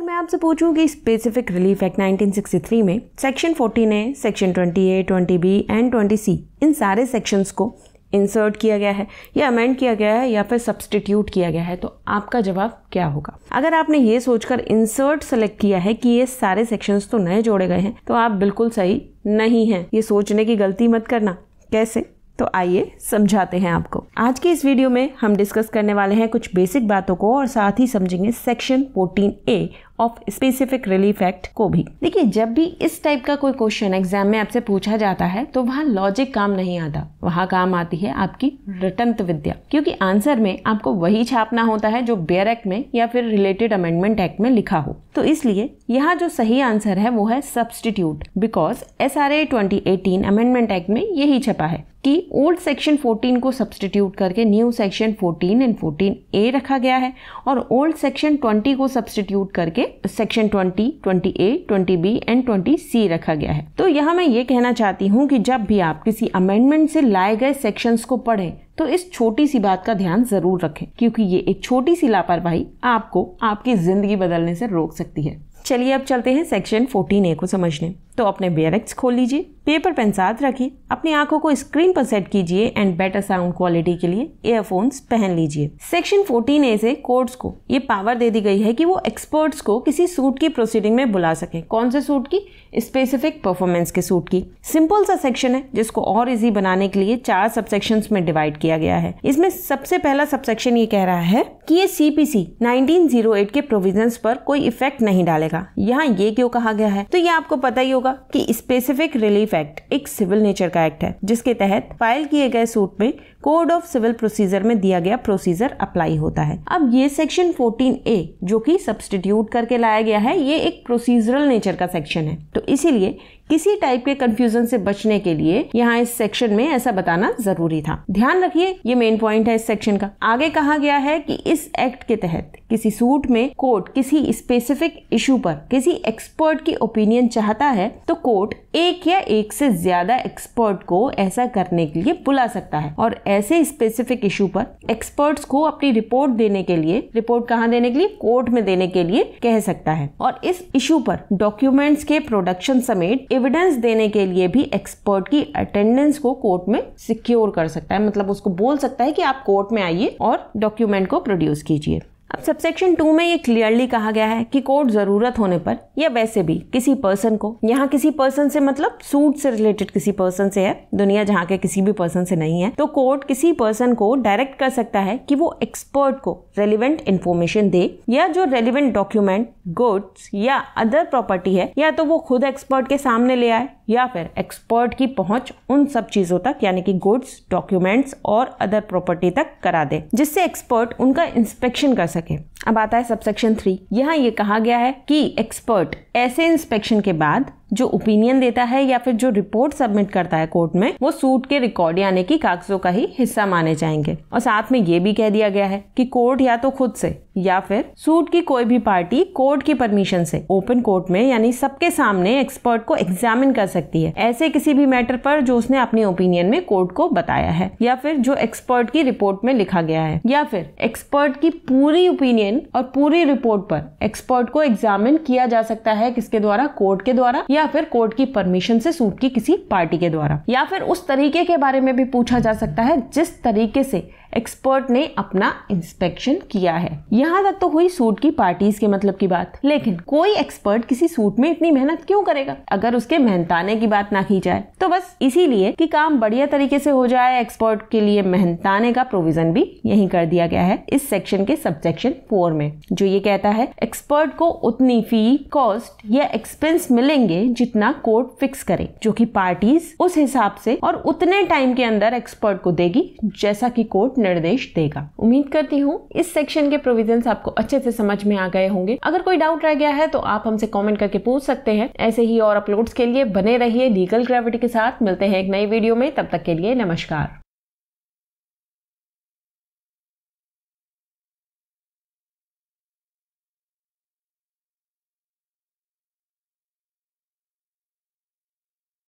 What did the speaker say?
अगर मैं आपसे पूछूं कि स्पेसिफिक रिलीफ एक्ट 1963 में section 14 A section 20 twenty B and twenty C इन सारे सेक्शंस को इंसर्ट किया गया है या अमेंड किया गया है या फिर सब्सटीट्यूट किया गया है तो आपका जवाब क्या होगा अगर आपने ये सोचकर इंसर्ट सेलेक्ट किया है कि ये सारे सेक्शंस तो नए जोड़े गए हैं तो आप बिल्कुल सही नहीं हैं ये सोचने की गलती मत करना कैसे तो आइए समझाते हैं आपको आज के इस वीडियो में हम डिस्कस करने वाले हैं कुछ बेसिक बातों को और साथ ही समझेंगे section 14 A of specific relief act को भी देखिए जब भी इस टाइप का कोई क्वेश्चन एग्जाम में आपसे पूछा जाता है तो वहाँ लॉजिक काम नहीं आता वहाँ काम आती है आपकी रटंत विद्या क्योंकि आंसर में आपको वही छापना होता है जो बेयर एक्ट में या फिर रिलेटेड अमेंडमेंट एक्ट में लिखा हो तो इसलिए यहाँ जो सही आंसर है वो है substitute because S R A twenty eighteen amendment act में यही छपा है कि ओल्ड सेक्शन 14 को सब्सटीट्यूट करके न्यू सेक्शन 14 एंड 14 ए रखा गया है और ओल्ड सेक्शन 20 को सब्सटीट्यूट करके सेक्शन 20, 20 बी एंड सी रखा गया है तो यहाँ मैं ये कहना चाहती हूँ कि जब भी आप किसी अमेंडमेंट से लाए गए सेक्शंस को पढ़ें तो इस छोटी सी बात का ध्यान जरूर रखें क्योंकि ये एक छोटी सी लापरवाही आपको आपकी जिंदगी बदलने से रोक सकती है चलिए अब चलते हैं सेक्शन 14 ए को समझने तो अपने बेरेक्स खोल लीजिए पेपर पेन साथ रखिए अपनी आंखों को स्क्रीन पर सेट कीजिए एंड बेटर साउंड क्वालिटी के लिए ईयरफोन्स पहन लीजिए सेक्शन 14 ए से कोर्ट्स को ये पावर दे दी गई है कि वो एक्सपर्ट्स को किसी सूट की प्रोसीडिंग में बुला सके कौन से सूट की स्पेसिफिक परफॉर्मेंस के सूट की सिंपल सा सेक्शन है जिसको और इजी बनाने के लिए चार सबसेक्शन में डिवाइड किया गया है इसमें सबसे पहला सबसेक्शन ये कह रहा है की ये सीपीसी 1908 के प्रोविजन पर कोई इफेक्ट नहीं डालेगा जाएगा यहाँ ये क्यों कहा गया है तो ये आपको पता ही होगा कि स्पेसिफिक रिलीफ एक्ट एक सिविल नेचर का एक्ट है जिसके तहत फाइल किए गए सूट में कोड ऑफ सिविल प्रोसीजर में दिया गया प्रोसीजर अप्लाई होता है अब ये सेक्शन 14 ए जो कि सब्सटीट्यूट करके लाया गया है ये एक प्रोसीजरल नेचर का सेक्शन है तो इसीलिए किसी टाइप के कंफ्यूजन से बचने के लिए यहाँ इस सेक्शन में ऐसा बताना जरूरी था ध्यान रखिए ये मेन पॉइंट है इस सेक्शन का आगे कहा गया है कि इस एक्ट के तहत किसी सूट में कोर्ट किसी स्पेसिफिक इशू पर किसी एक्सपर्ट की ओपिनियन चाहता है तो कोर्ट एक या एक से ज्यादा एक्सपर्ट को ऐसा करने के लिए बुला सकता है और ऐसे स्पेसिफिक इशू पर एक्सपर्ट्स को अपनी रिपोर्ट देने के लिए रिपोर्ट कहाँ देने के लिए कोर्ट में देने के लिए कह सकता है और इस इशू पर डॉक्यूमेंट्स के प्रोडक्शन समेत एविडेंस देने के लिए भी एक्सपर्ट की अटेंडेंस को कोर्ट में सिक्योर कर सकता है मतलब उसको बोल सकता है कि आप कोर्ट में आइए और डॉक्यूमेंट को प्रोड्यूस कीजिए अब सबसेक्शन टू में ये क्लियरली कहा गया है कि कोर्ट ज़रूरत होने पर या वैसे भी किसी पर्सन को यहाँ किसी पर्सन से मतलब सूट से रिलेटेड किसी पर्सन से है दुनिया जहाँ के किसी भी पर्सन से नहीं है तो कोर्ट किसी पर्सन को डायरेक्ट कर सकता है कि वो एक्सपर्ट को रेलिवेंट इन्फॉर्मेशन दे या जो रेलिवेंट डॉक्यूमेंट गुड्स या अदर प्रॉपर्टी है या तो वो खुद एक्सपर्ट के सामने ले आए या फिर एक्सपर्ट की पहुंच उन सब चीज़ों तक यानी कि गुड्स डॉक्यूमेंट्स और अदर प्रॉपर्टी तक करा दे जिससे एक्सपर्ट उनका इंस्पेक्शन कर सके अब आता है सबसेक्शन थ्री यहाँ ये कहा गया है कि एक्सपर्ट ऐसे इंस्पेक्शन के बाद जो ओपिनियन देता है या फिर जो रिपोर्ट सबमिट करता है कोर्ट में वो सूट के रिकॉर्ड यानी कि कागजों का ही हिस्सा माने जाएंगे और साथ में ये भी कह दिया गया है कि कोर्ट या तो खुद से या फिर सूट की कोई भी पार्टी कोर्ट की परमिशन से ओपन कोर्ट में यानी सबके सामने एक्सपर्ट को एग्जामिन कर सकती है ऐसे किसी भी मैटर पर जो उसने अपने ओपिनियन में कोर्ट को बताया है या फिर जो एक्सपर्ट की रिपोर्ट में लिखा गया है या फिर एक्सपर्ट की पूरी ओपिनियन ओपिनियन और पूरी रिपोर्ट पर एक्सपर्ट को एग्जामिन किया जा सकता है किसके द्वारा कोर्ट के द्वारा या फिर कोर्ट की परमिशन से सूट की किसी पार्टी के द्वारा या फिर उस तरीके के बारे में भी पूछा जा सकता है जिस तरीके से एक्सपर्ट ने अपना इंस्पेक्शन किया है यहाँ तक तो हुई सूट की पार्टीज के मतलब की बात लेकिन कोई एक्सपर्ट किसी सूट में इतनी मेहनत क्यों करेगा अगर उसके मेहनताने की बात ना की जाए तो बस इसीलिए कि काम बढ़िया तरीके से हो जाए एक्सपर्ट के लिए मेहनताने का प्रोविजन भी यही कर दिया गया है इस सेक्शन के सबसेक्शन फोर फोर में जो ये कहता है एक्सपर्ट को उतनी फी कॉस्ट या एक्सपेंस मिलेंगे जितना कोर्ट फिक्स करे जो कि पार्टीज उस हिसाब से और उतने टाइम के अंदर एक्सपर्ट को देगी जैसा कि कोर्ट निर्देश देगा उम्मीद करती हूँ इस सेक्शन के प्रोविजन आपको अच्छे से समझ में आ गए होंगे अगर कोई डाउट रह गया है तो आप हमसे कॉमेंट करके पूछ सकते हैं ऐसे ही और अपलोड्स के लिए बने रहिए लीगल ग्रेविटी के साथ मिलते हैं एक नई वीडियो में तब तक के लिए नमस्कार